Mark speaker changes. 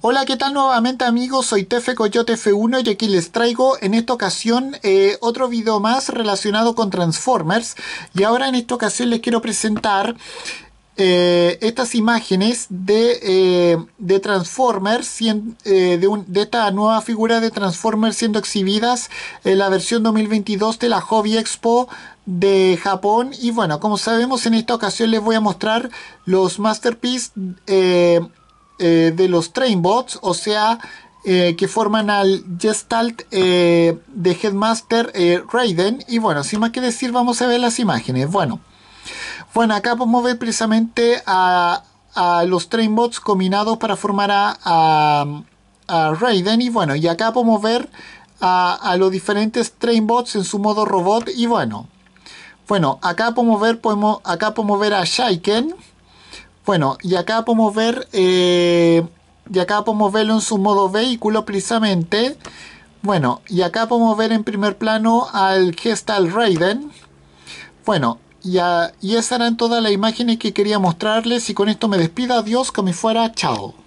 Speaker 1: Hola, ¿qué tal nuevamente amigos? Soy Tefe Coyote F1 y aquí les traigo en esta ocasión eh, otro video más relacionado con Transformers. Y ahora en esta ocasión les quiero presentar eh, estas imágenes de, eh, Transformers, de, de, esta nueva figura de Transformers siendo exhibidas en la versión 2022 de la Hobby Expo de Japón. Y bueno, como sabemos, en esta ocasión les voy a mostrar los Masterpiece eh, de los Trainbots, o sea, eh, que forman al Gestalt eh, de Headmaster Raiden. Y bueno, sin más que decir, vamos a ver las imágenes. Bueno, bueno acá podemos ver precisamente a, a los Trainbots combinados para formar a, a, Raiden. Y bueno, y acá podemos ver a, los diferentes Trainbots en su modo robot. Y bueno, bueno, acá podemos ver, podemos, acá podemos ver a Shaiken. Bueno, y acá podemos ver, eh, y acá podemos verlo en su modo vehículo precisamente. Bueno, y acá podemos ver en primer plano al Gestal Raiden. Bueno, y, y esas eran todas las imágenes que quería mostrarles y con esto me despido, adiós, como fuera, chao.